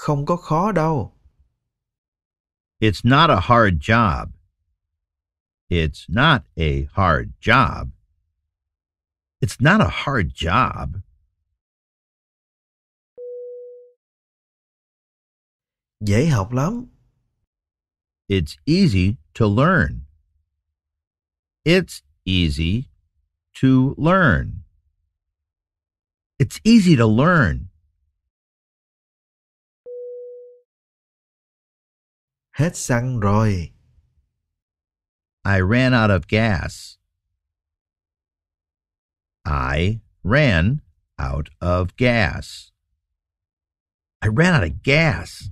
Không có khó đâu. It's not a hard job. It's not a hard job. It's not a hard job. Dễ học lắm. It's easy to learn. It's easy to learn. It's easy to learn. Hết xăng rồi. I ran out of gas. I ran out of gas. I ran out of gas.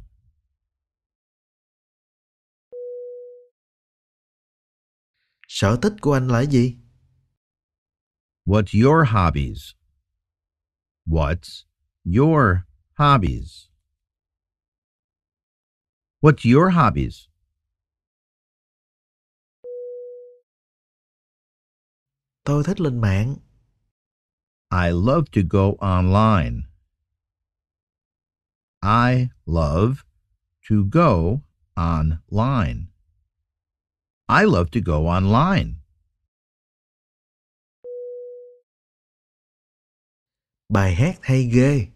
Sở thích của anh là gì? What's your hobbies? What's your hobbies? What's your hobbies? Tôi thích lên mạng. I love to go online. I love to go online. I love to go online. Bài hát hay ghê.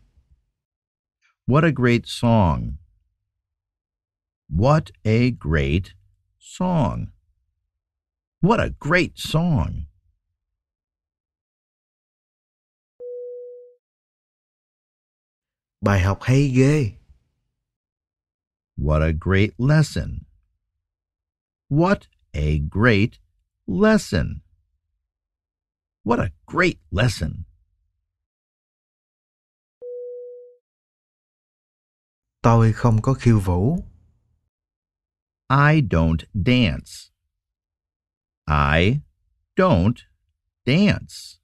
What a great song. What a great song! What a great song! Bài học hay ghê. What a great lesson. What a great lesson. What a great lesson. Tôi không có khiêu vũ. I don't dance. I don't dance.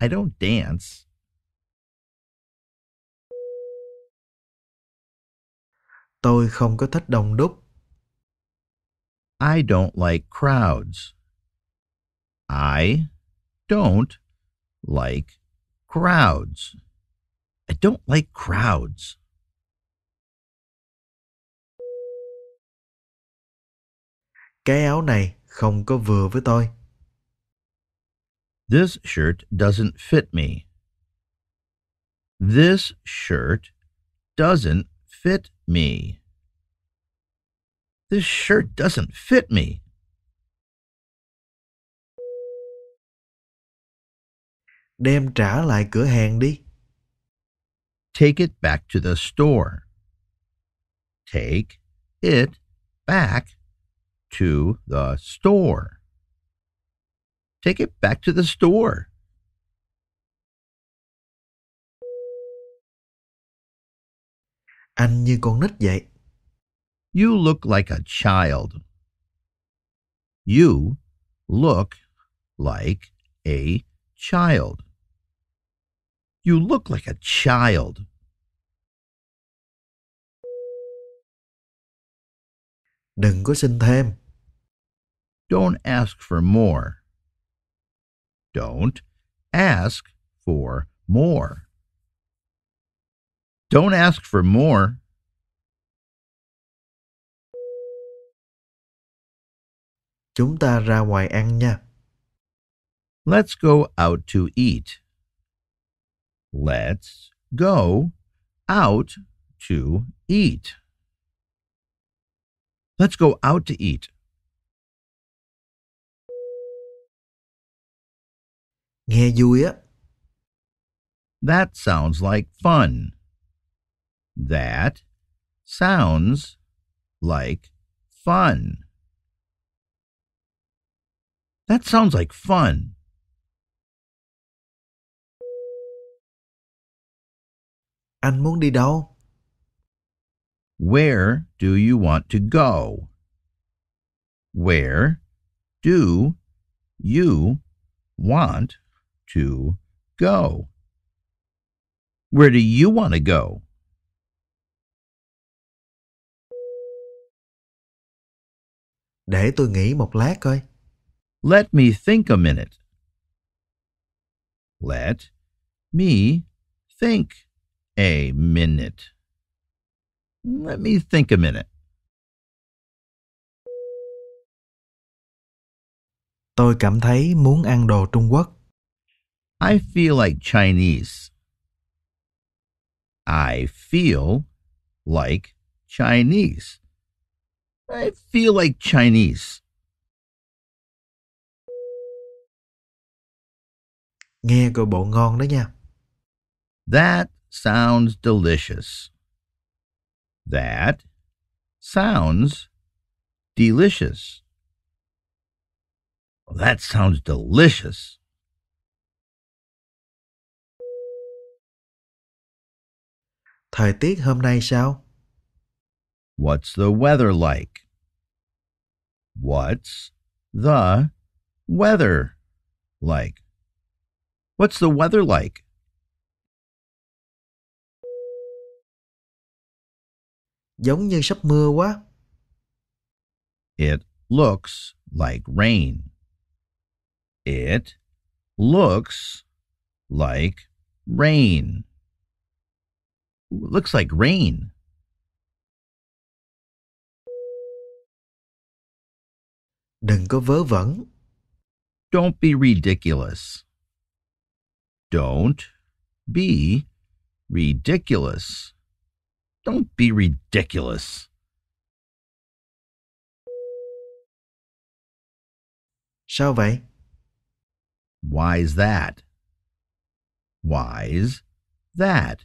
I don't dance. Tôi không có thích đông đúc. I don't like crowds. I don't like crowds. I don't like crowds. Cái áo này không có vừa với tôi. This shirt doesn't fit me. This shirt doesn't fit me. This shirt doesn't fit me. Đem trả lại cửa hàng đi. Take it back to the store. Take it back to the store. Take it back to the store. Anh như con nít vậy. You look like a child. You look like a child. You look like a child. Đừng có xin thêm. Don't ask for more. Don't ask for more. Don't ask for more. Chúng ta ra ngoài ăn nha. Let's go out to eat. Let's go out to eat. Let's go out to eat. Nghe vui á. That sounds like fun. That sounds like fun. That sounds like fun. Anh muốn đi đâu? Where do you want to go? Where do you want to go? Where do you want to go? Để tôi nghĩ một lát coi. Let me think a minute. Let me think a minute. Let me think a minute. Tôi cảm thấy muốn ăn đồ Trung Quốc. I feel like Chinese. I feel like Chinese. I feel like Chinese. Nghe coi bộ ngon đó nha. That sounds delicious. That sounds delicious. Well, that sounds delicious. Thời tiết hôm nay sao? What's the weather like? What's the weather like? What's the weather like? giống như sắp mưa quá. It looks like rain. It looks like rain. Looks like rain. Đừng có vớ vẩn. Don't be ridiculous. Don't be ridiculous. Don't be ridiculous. Sao vậy? Why's that? Why's that?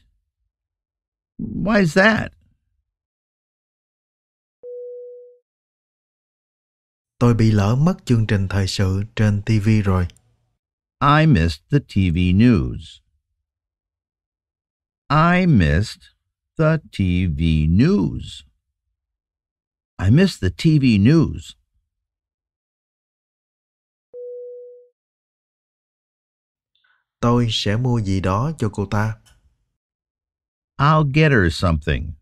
Why's that? Tôi bị lỡ mất chương trình thời sự trên TV rồi. I missed the TV news. I missed the TV news. I miss the TV news. Tôi sẽ mua gì đó cho cô ta. I'll get her something.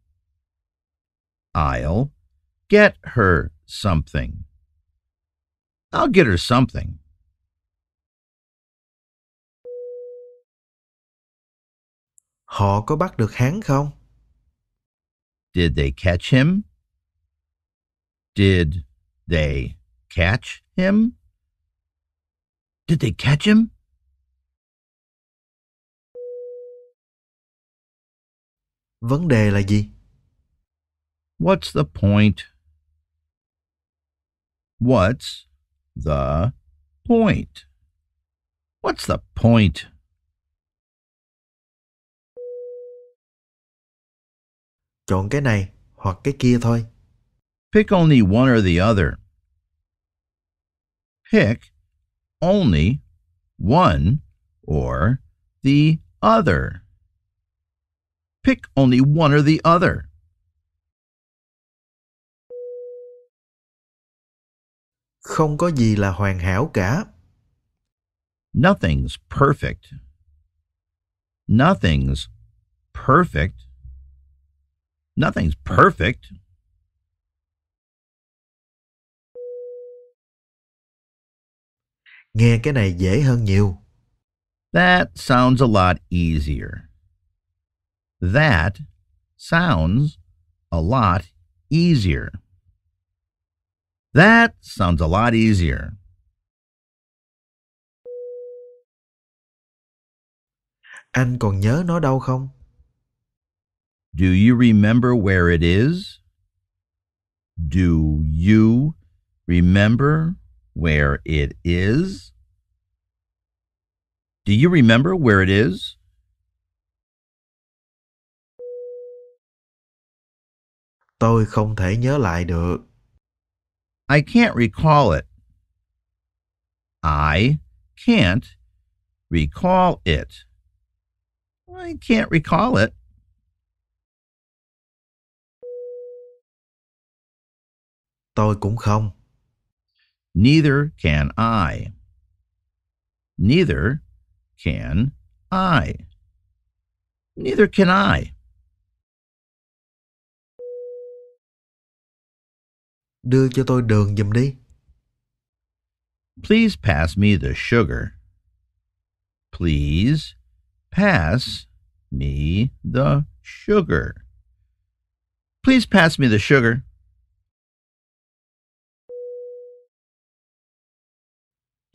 I'll get her something. I'll get her something. Họ có bắt được hắn không? Did they catch him? Did they catch him? Did they catch him? Vấn đề là gì? What's the point? What's the point? What's the point? Chọn cái này hoặc cái kia thôi. Pick only one or the other. Pick only one or the other. Pick only one or the other. Không có gì là hoàn hảo cả. Nothing's perfect. Nothing's perfect. Nothing's perfect. Nghe cái này dễ hơn nhiều. That sounds a lot easier. That sounds a lot easier. That sounds a lot easier. Anh còn nhớ nó đâu không? Do you remember where it is? Do you remember where it is? Do you remember where it is? Tôi không thể nhớ lại được. I can't recall it. I can't recall it. I can't recall it. tôi cũng không. Neither can I. Neither can I. Neither can I. Đưa cho tôi đường giùm đi. Please pass me the sugar. Please pass me the sugar. Please pass me the sugar.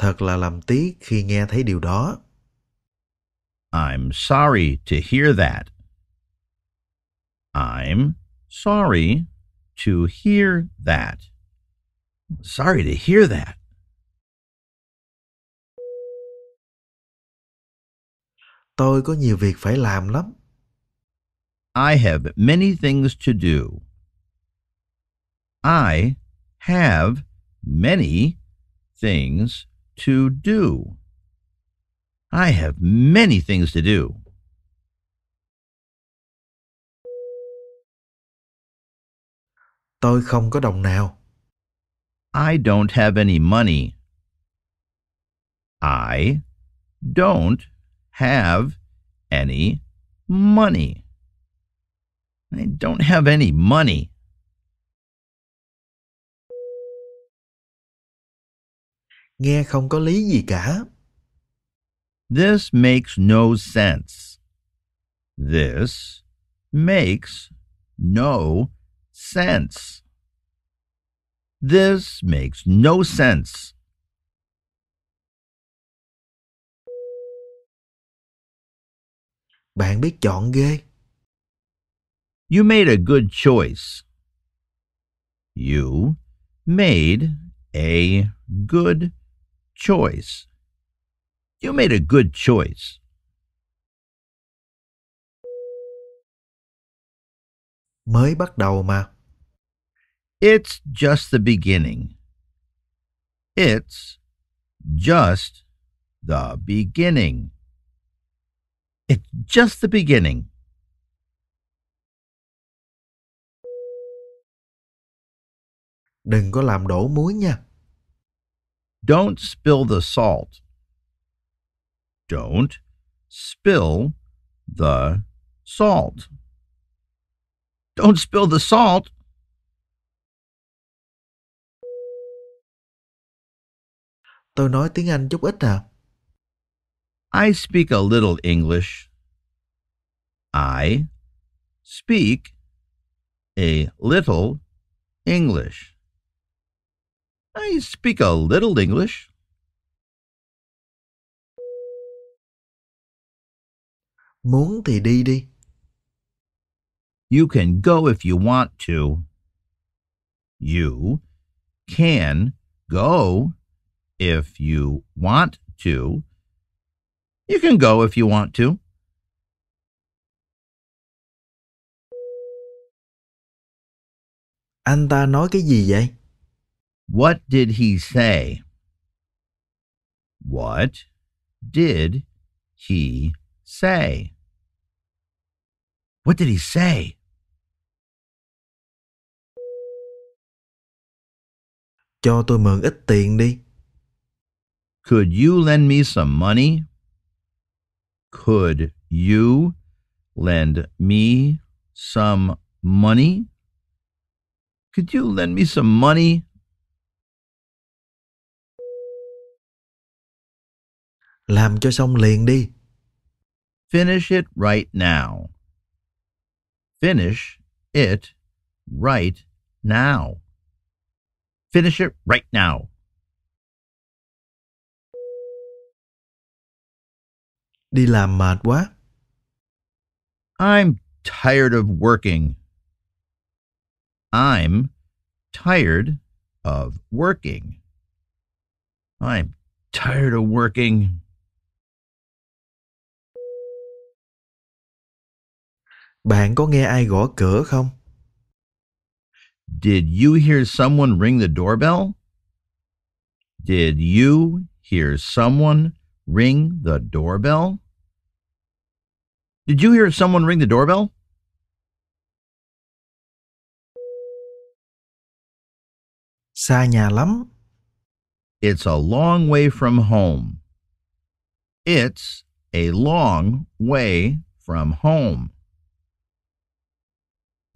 Thật là làm tiếc khi nghe thấy điều đó. I'm sorry to hear that. I'm sorry to hear that. Sorry to hear that. Tôi có nhiều việc phải làm lắm. I have many things to do. I have many things to do. I have many things to do. Tôi không có đồng nào. I don't have any money. I don't have any money. I don't have any money. nghe không có lý gì cả. This makes no sense. This makes no sense. This makes no sense. Bạn biết chọn ghê. You made a good choice. You made a good choice. You made a good choice. Mới bắt đầu mà. It's just the beginning. It's just the beginning. It's just the beginning. Đừng có làm đổ muối nha. Don't spill the salt. Don't spill the salt. Don't spill the salt. Tôi nói tiếng Anh chút ít à. I speak a little English. I speak a little English. I speak a little English. Muốn thì đi đi. You can go if you want to. You can go if you want to. You can go if you want to. Anh ta nói cái gì vậy? What did he say? What did he say? What did he say? Cho tôi mượn ít tiền đi. Could you lend me some money? Could you lend me some money? Could you lend me some money? Làm cho xong liền đi. Finish it right now. Finish it right now. Finish it right now. Đi làm mệt quá. I'm tired of working. I'm tired of working. I'm tired of working. Bạn có nghe ai gõ cửa không? Did you hear someone ring the doorbell? Did you hear someone ring the doorbell? Did you hear someone ring the doorbell? Xa nhà lắm. It's a long way from home. It's a long way from home.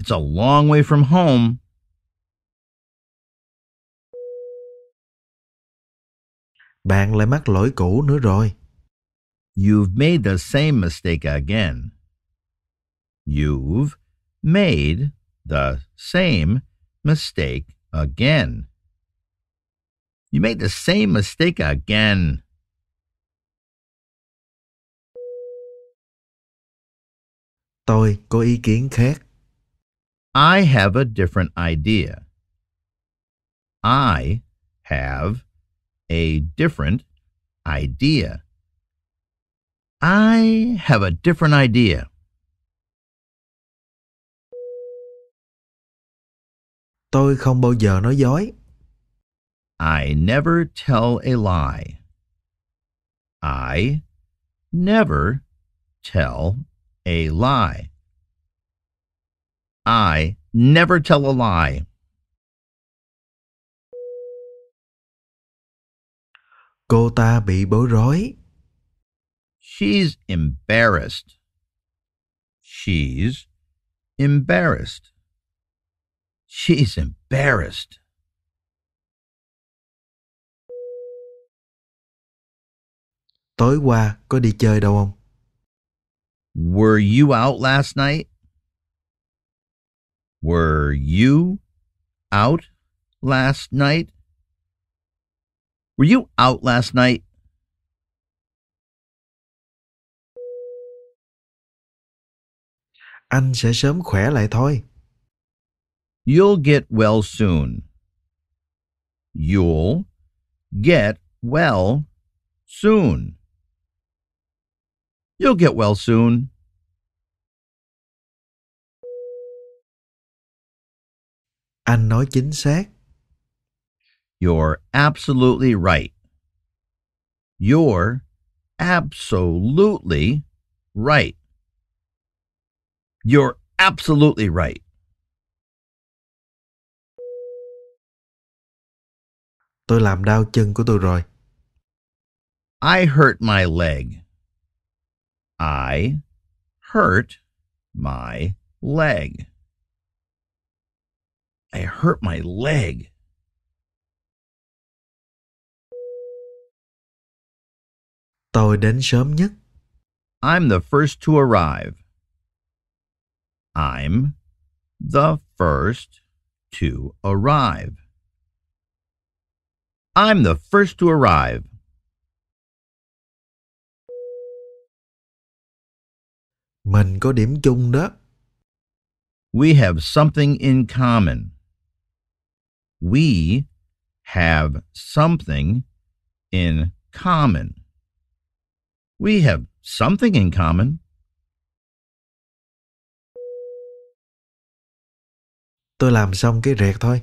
It's a long way from home. Bạn lại mắc lỗi cũ nữa rồi. You've made the same mistake again. You've made the same mistake again. You made the same mistake again. Tôi có ý kiến khác. I have a different idea. I have a different idea. I have a different idea. Tôi không bao giờ nói dối. I never tell a lie. I never tell a lie. I never tell a lie. Cô ta bị bối rối. She's embarrassed. She's embarrassed. She's embarrassed. Tối qua có đi chơi đâu không? Were you out last night? Were you out last night? Were you out last night? Anh sẽ sớm khỏe lại thôi. You'll get well soon. You'll get well soon. You'll get well soon. Anh nói chính xác. You're absolutely right. You're absolutely right. You're absolutely right. Tôi làm đau chân của tôi rồi. I hurt my leg. I hurt my leg. I hurt my leg. Tôi đến sớm nhất. I'm the first to arrive. I'm the first to arrive. I'm the first to arrive. Mình có điểm chung đó. We have something in common we have something in common. We have something in common. Tôi làm xong cái rẹt thôi.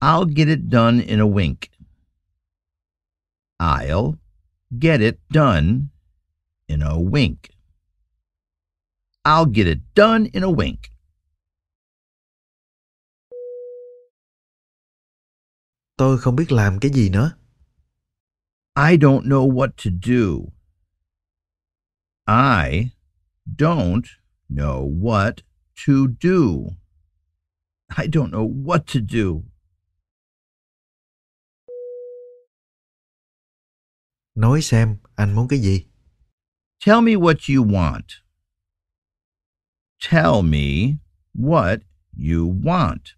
I'll get it done in a wink. I'll get it done in a wink. I'll get it done in a wink. Tôi không biết làm cái gì nữa. I don't know what to do. I don't know what to do. I don't know what to do. Nói xem, anh muốn cái gì? Tell me what you want. Tell me what you want.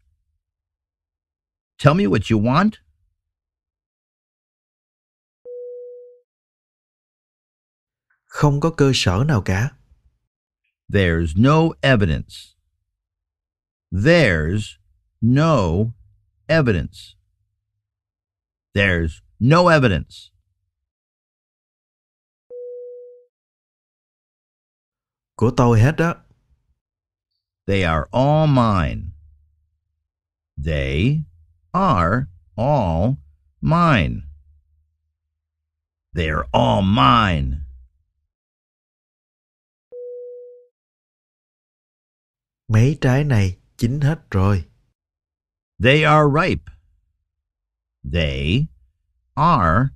Tell me what you want. Không có cơ sở nào cả. There's no evidence. There's no evidence. There's no evidence. Của tôi hết đó. They are all mine. They are all mine. They're all mine. Mấy trái này chín hết rồi. They are ripe. They are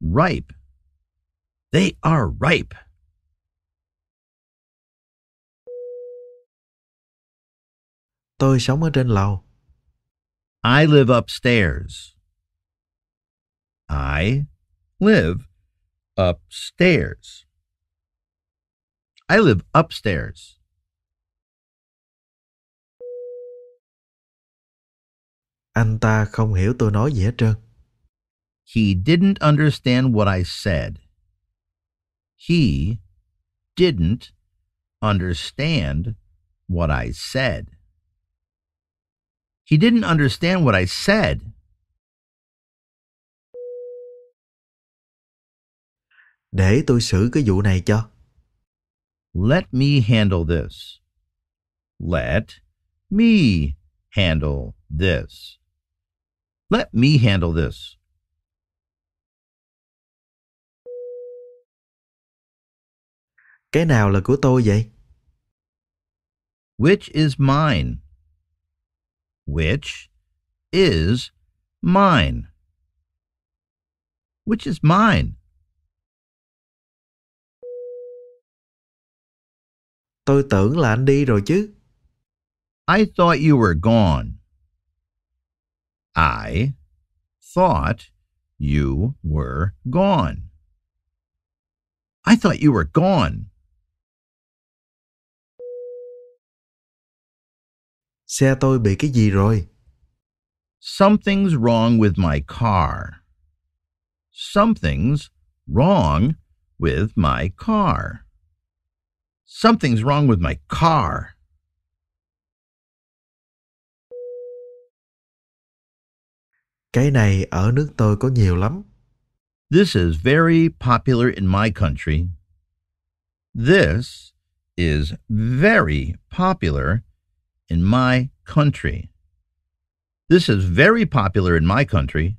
ripe. They are ripe. Tôi sống ở trên lầu. I live upstairs. I live upstairs. I live upstairs. Anh ta không hiểu tôi nói gì hết trơn. He didn't understand what I said. He didn't understand what I said. He didn't understand what I said. Để tôi xử cái vụ này cho. Let me handle this. Let me handle this. Let me handle this. Cái nào là của tôi vậy? Which is mine? which is mine? Which is mine? Tôi tưởng là anh đi rồi chứ. I thought you were gone. I thought you were gone. I thought you were gone. Xe tôi bị cái gì rồi? Something's wrong with my car. Something's wrong with my car. Something's wrong with my car. Cái này ở nước tôi có nhiều lắm. This is very popular in my country. This is very popular in my country. This is very popular in my country.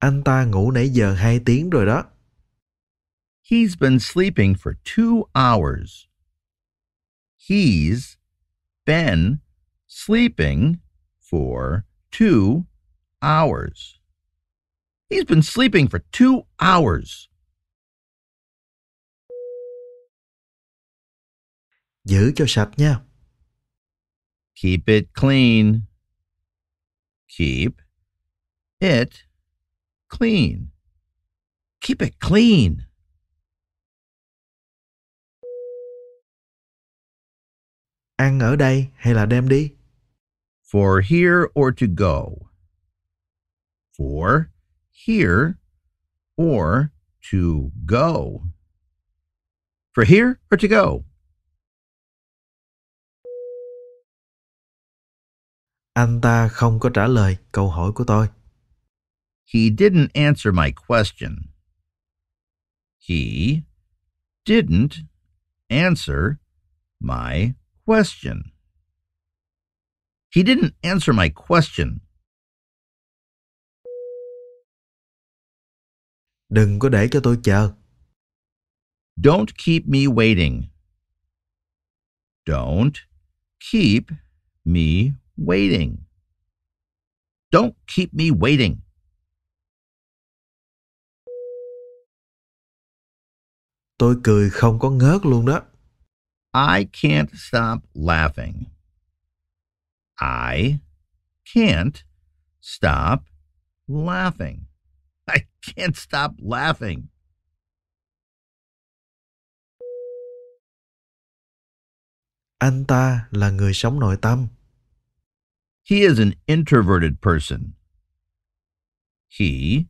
Anh ta ngủ nãy giờ 2 tiếng rồi đó. He's been sleeping for two hours. He's been sleeping for two hours. He's been sleeping for two hours. Giữ cho sạch nha. Keep it clean. Keep it clean. Keep it clean. Ăn ở đây hay là đem đi? For here or to go. For here or to go. For here or to go. Anh ta không có trả lời câu hỏi của tôi. He didn't answer my question. He didn't answer my question. He didn't answer my question. Đừng có để cho tôi chờ. Don't keep me waiting. Don't keep me waiting. Don't keep me waiting. Tôi cười không có ngớt luôn đó. I can't stop laughing. I can't stop laughing. I can't stop laughing. Anh ta là người sống nội tâm. He is an introverted person. He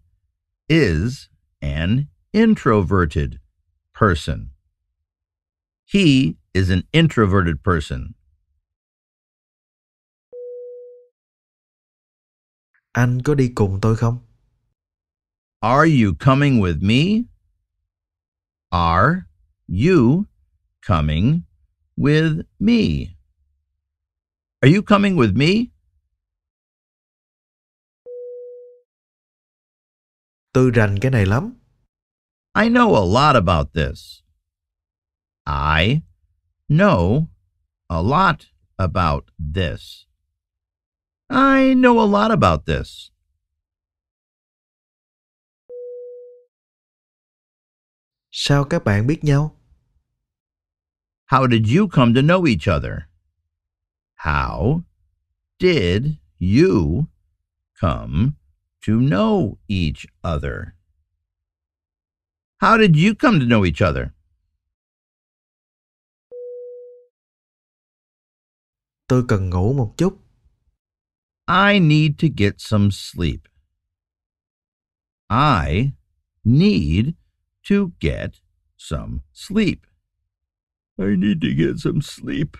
is an introverted person. He is an introverted person. Anh có đi cùng tôi không? Are you coming with me? Are you coming with me? Are you coming with me? Tôi rành cái này lắm. I know a lot about this. I know a lot about this. I know a lot about this. Sao các bạn biết nhau? How did you come to know each other? How did you come to know each other. How did you come to know each other? Tôi cần ngủ một chút. I need to get some sleep. I need to get some sleep. I need to get some sleep.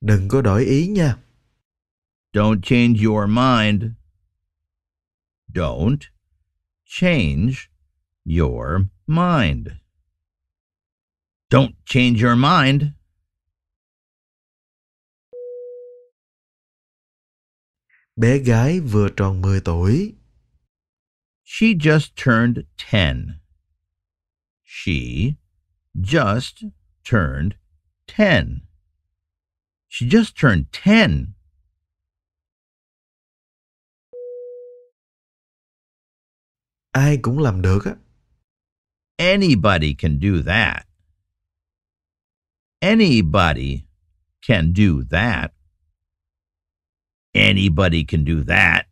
Đừng có đổi ý nha. Don't change your mind. Don't change your mind. Don't change your mind. Bé gái vừa tròn 10 tuổi. She just turned 10. She just turned 10. She just turned 10. Ai cũng làm được á. Anybody can do that. Anybody can do that. Anybody can do that.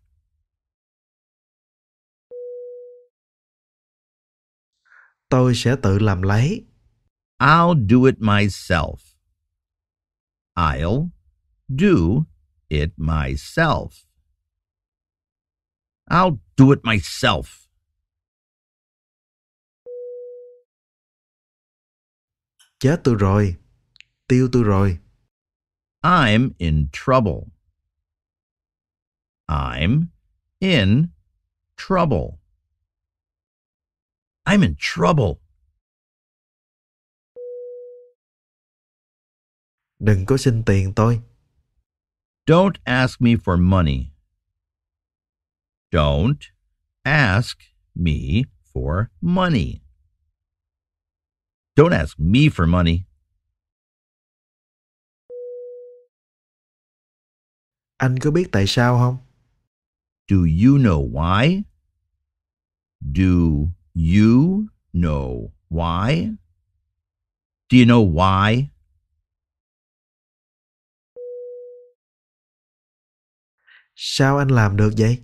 Tôi sẽ tự làm lấy. I'll do it myself. I'll do it myself. I'll do it myself. Chết tôi rồi. Tiêu tôi rồi. I'm in trouble. I'm in trouble. I'm in trouble. Đừng có xin tiền tôi. Don't ask me for money. Don't ask me for money. Don't ask me for money. Anh có biết tại sao không? Do you know why? Do you know why? Do you know why? Sao anh làm được vậy?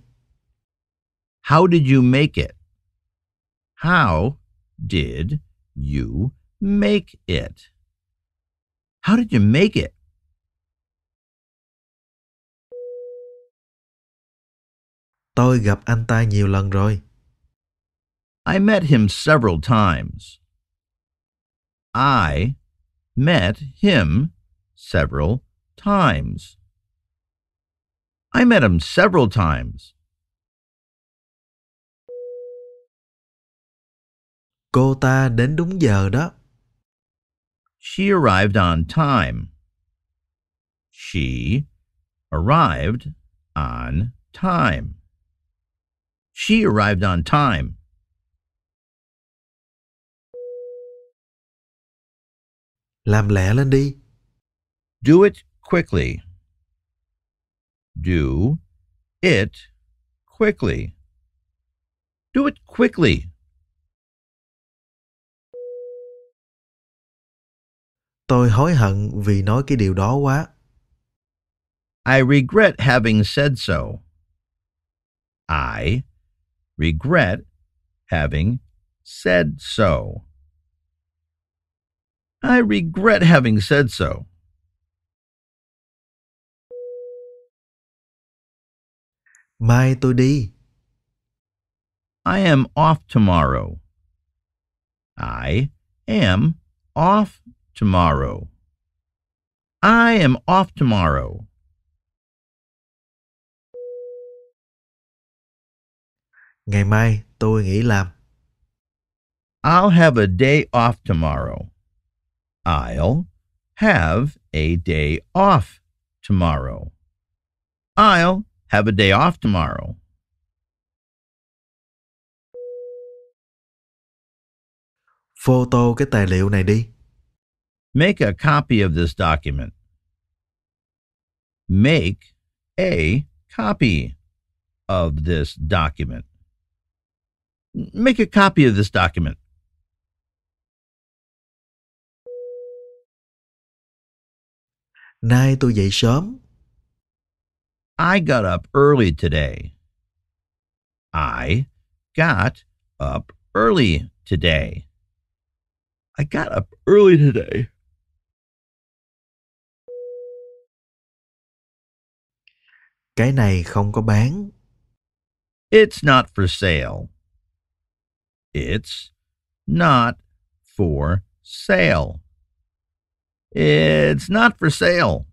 How did you make it? How did you make it? How did you make it? Tôi gặp anh ta nhiều lần rồi. I met him several times. I met him several times. I met him several times. Cô ta đến đúng giờ đó. She arrived on time. She arrived on time. She arrived on time. Làm lẹ lên đi. Do it quickly. Do it quickly. Do it quickly. Tôi hối hận vì nói cái điều đó quá. I regret having said so. I regret having said so. I regret having said so. Mai tôi đi. I am off tomorrow. I am off tomorrow. I am off tomorrow. Ngày mai tôi nghỉ làm. I'll have a day off tomorrow. I'll have a day off tomorrow. I'll have a day off tomorrow. Photo cái tài liệu này đi. Make a copy of this document. Make a copy of this document. Make a copy of this document. Nay tôi dậy sớm I got up early today. I got up early today. I got up early today. Cái này không có bán. It's not for sale. It's not for sale. It's not for sale.